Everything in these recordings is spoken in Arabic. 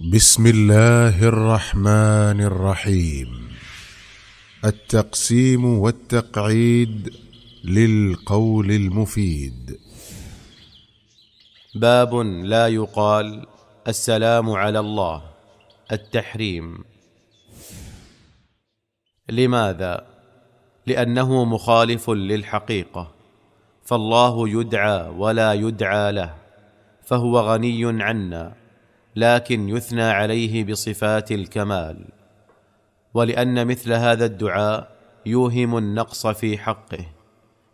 بسم الله الرحمن الرحيم التقسيم والتقعيد للقول المفيد باب لا يقال السلام على الله التحريم لماذا لانه مخالف للحقيقه فالله يدعى ولا يدعى له فهو غني عنا لكن يثنى عليه بصفات الكمال ولان مثل هذا الدعاء يوهم النقص في حقه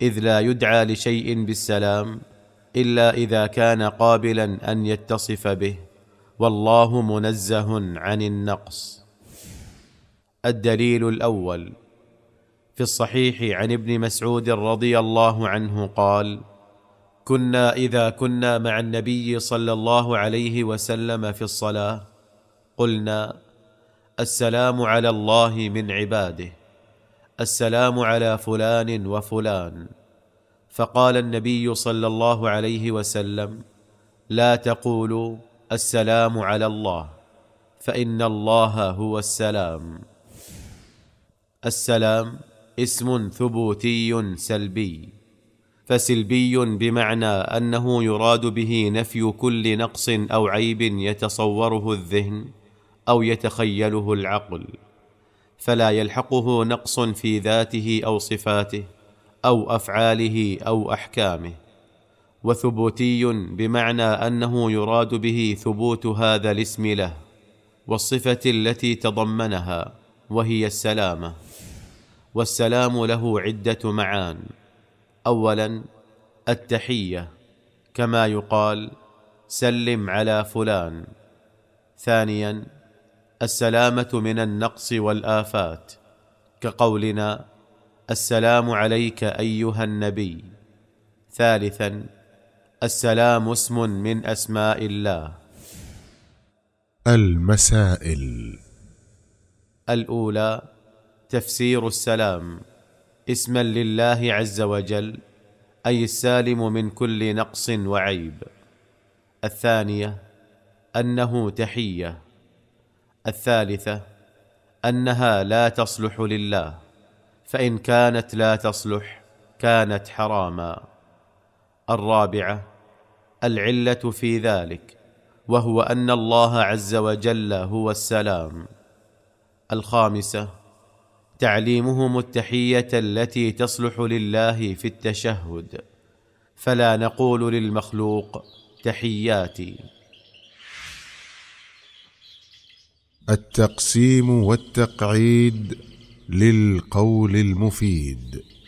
اذ لا يدعى لشيء بالسلام الا اذا كان قابلا ان يتصف به والله منزه عن النقص الدليل الاول في الصحيح عن ابن مسعود رضي الله عنه قال كنا اذا كنا مع النبي صلى الله عليه وسلم في الصلاه قلنا السلام على الله من عباده السلام على فلان وفلان فقال النبي صلى الله عليه وسلم لا تقولوا السلام على الله فان الله هو السلام السلام اسم ثبوتي سلبي فسلبي بمعنى انه يراد به نفي كل نقص او عيب يتصوره الذهن او يتخيله العقل فلا يلحقه نقص في ذاته او صفاته او افعاله او احكامه وثبوتي بمعنى انه يراد به ثبوت هذا الاسم له والصفه التي تضمنها وهي السلامه والسلام له عده معان اولا التحيه كما يقال سلم على فلان ثانيا السلامه من النقص والافات كقولنا السلام عليك ايها النبي ثالثا السلام اسم من اسماء الله المسائل الاولى تفسير السلام اسما لله عز وجل اي السالم من كل نقص وعيب الثانيه انه تحيه الثالثه انها لا تصلح لله فان كانت لا تصلح كانت حراما الرابعه العله في ذلك وهو ان الله عز وجل هو السلام الخامسه تعليمهم التحيه التي تصلح لله في التشهد فلا نقول للمخلوق تحياتي التقسيم والتقعيد للقول المفيد